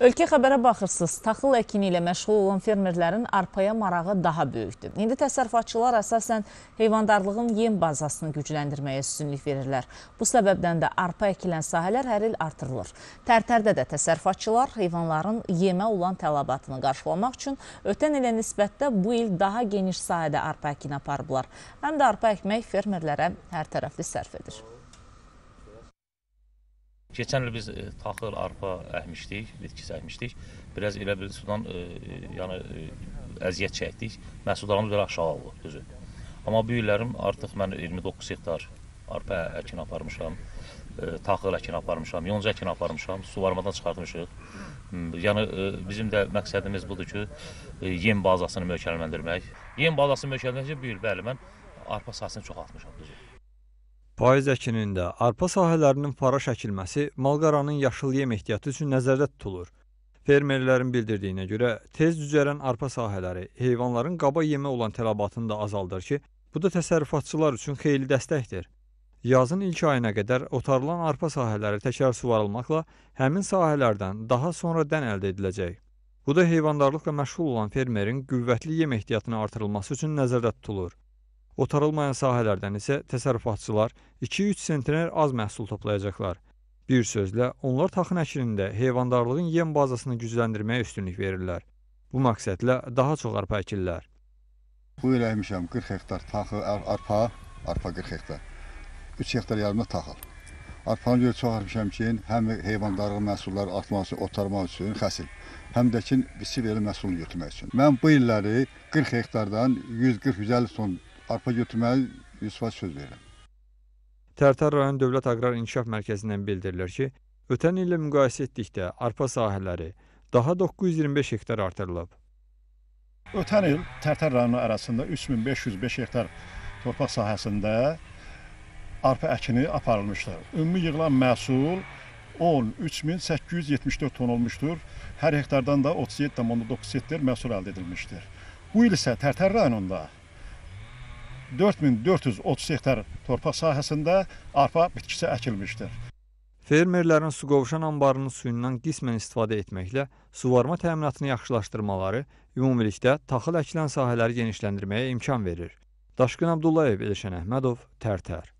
Ölkə xəbərə baxırsınız, taxıl əkini ilə məşğul olan fermerlərin arpaya marağı daha böyükdür. İndi təsərrüfatçılar əsasən heyvandarlığın yem bazasını gücləndirməyə üstünlük verirlər. Bu səbəbdən də arpa əkilən sahələr hər il artırılır. Tərtərdə də təsərrüfatçılar heyvanların yemə olan tələbatını qarşılamaq üçün ötən ilə nisbətdə bu il daha geniş sahədə arpa əkini aparıblar. Həm də arpa əkmək fermerlərə hər tərəfli sərf edir. Keçən il biz e, taxıl, arpa əkmişdik, bitkisi əkmişdik. Biraz elə bil sudan e, e, yəni e, əziyyət çəkdik. Məhsuldarımız belə aşağı oldu özü. Amma bu illərim artıq mən 29 hektar arpa əkin aparmışam, e, taxıl əkin aparmışam, yonca əkin aparmışam, suvarmadan çıxartmışıq. Hmm, yəni e, bizim də məqsədimiz budur ki, e, yem bazasını möhkəmləndirmək. Yem bazasını möhkəmləndirəcək bu il bəli mən arpa sahəsini çoxaltmışam düzdür. Payız əkinində arpa sahələrinin para çəkilməsi malqaranın yaşıl yem ehtiyatı üçün nəzərdə tutulur. Fermerlərin bildirdiyinə görə tez düzərən arpa sahələri heyvanların qaba yemi olan tələbatını da azaldır ki, bu da təsərrüfatçılar üçün xeyli dəstəkdir. Yazın ilk ayına qədər otarılan arpa sahələri təkrar suvarılmaqla həmin sahələrdən daha sonra dən əldə ediləcək. Bu da heyvandarlıqla məşğul olan fermerin qüvvətli yem ehtiyatını artırılması üçün nəzərdə tutulur. Otarılmayan sahələrdən isə təsərrüfatçılar 2-3 sentner az məhsul toplayacaqlar. Bir sözlə, onlar taxın əkinində heyvandarlığın yem bazasını gücləndirməyə üstünlük verirlər. Bu məqsədlə daha çox arpa əkirlər. Bu il əkmişəm 40 hektar taxı, arpa, arpa 40 hektar. 3 hektar yarımda taxıl. Arpanı görə çox əkmişəm ki, həm heyvandarlıq məhsulları artmaq üçün, otarmaq üçün xəsil, həm də ki, biçib elə məhsulunu götürmək üçün. Mən bu illəri 40 hektardan 140-150 ton arpa götürməyi Yusufa söz verirəm. Tərtər rayon Dövlət Aqrar İnkişaf Mərkəzindən bildirilir ki, ötən illə müqayisə etdikdə arpa sahələri daha 925 hektar artırılıb. Ötən il Tərtər rayonu arasında 3505 hektar torpaq sahəsində arpa əkini aparılmışdır. Ümumi yığılan məhsul 13874 ton olmuşdur. Hər hektardan da 37,9 hektar məhsul əldə edilmişdir. Bu il isə Tərtər rayonunda 4430 hektar torpaq sahəsində arpa bitkisi əkilmişdir. Fermerlərin su qovşan anbarının suyundan qismən istifadə etməklə suvarma təminatını yaxşılaşdırmaları ümumilikdə taxıl əkilən sahələri genişləndirməyə imkan verir. Daşqın Abdullayev, Elşən Əhmədov, Tərtər. -tər.